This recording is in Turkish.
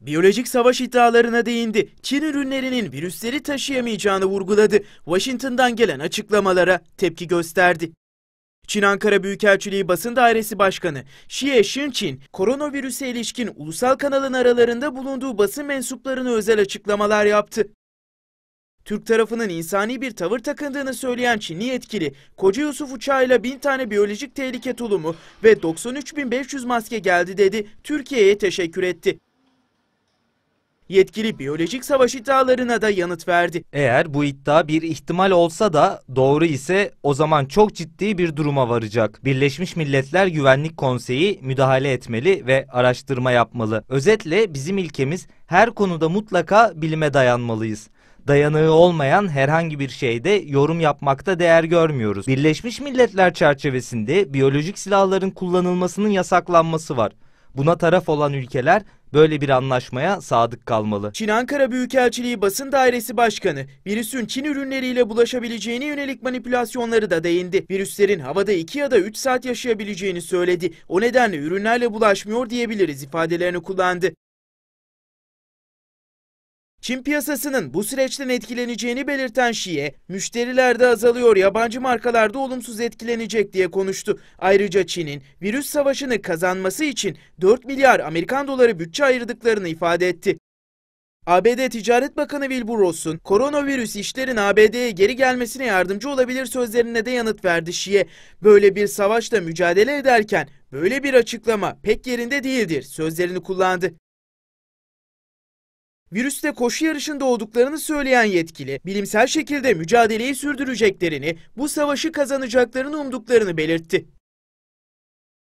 Biyolojik savaş iddialarına değindi. Çin ürünlerinin virüsleri taşıyamayacağını vurguladı. Washington'dan gelen açıklamalara tepki gösterdi. Çin Ankara Büyükelçiliği Basın Dairesi Başkanı Xie Xinqin, koronavirüse ilişkin ulusal kanalın aralarında bulunduğu basın mensuplarına özel açıklamalar yaptı. Türk tarafının insani bir tavır takındığını söyleyen Çinli yetkili, Koca Yusuf uçağıyla bin tane biyolojik tehlike tulumu ve 93.500 maske geldi dedi, Türkiye'ye teşekkür etti yetkili biyolojik savaş iddialarına da yanıt verdi. Eğer bu iddia bir ihtimal olsa da doğru ise o zaman çok ciddi bir duruma varacak. Birleşmiş Milletler Güvenlik Konseyi müdahale etmeli ve araştırma yapmalı. Özetle bizim ilkemiz her konuda mutlaka bilime dayanmalıyız Dayanığı olmayan herhangi bir şeyde yorum yapmakta değer görmüyoruz. Birleşmiş Milletler çerçevesinde biyolojik silahların kullanılmasının yasaklanması var. Buna taraf olan ülkeler böyle bir anlaşmaya sadık kalmalı. Çin Ankara Büyükelçiliği Basın Dairesi Başkanı virüsün Çin ürünleriyle bulaşabileceğine yönelik manipülasyonları da değindi. Virüslerin havada 2 ya da 3 saat yaşayabileceğini söyledi. O nedenle ürünlerle bulaşmıyor diyebiliriz ifadelerini kullandı. Çin piyasasının bu süreçten etkileneceğini belirten Şiye, müşterilerde azalıyor, yabancı markalarda olumsuz etkilenecek diye konuştu. Ayrıca Çin'in virüs savaşını kazanması için 4 milyar Amerikan doları bütçe ayırdıklarını ifade etti. ABD Ticaret Bakanı Wilbur Ross'un koronavirüs işlerin ABD'ye geri gelmesine yardımcı olabilir sözlerine de yanıt verdi Şiye. Böyle bir savaşla mücadele ederken böyle bir açıklama pek yerinde değildir sözlerini kullandı. Virüste koşu yarışında olduklarını söyleyen yetkili, bilimsel şekilde mücadeleyi sürdüreceklerini, bu savaşı kazanacaklarını umduklarını belirtti.